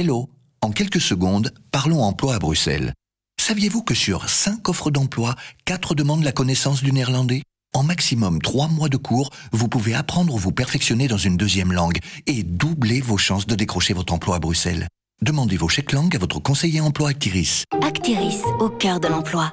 Hello, en quelques secondes, parlons emploi à Bruxelles. Saviez-vous que sur 5 offres d'emploi, 4 demandent la connaissance du néerlandais En maximum 3 mois de cours, vous pouvez apprendre ou vous perfectionner dans une deuxième langue et doubler vos chances de décrocher votre emploi à Bruxelles. Demandez vos chèques langues à votre conseiller emploi Actiris. Actiris, au cœur de l'emploi.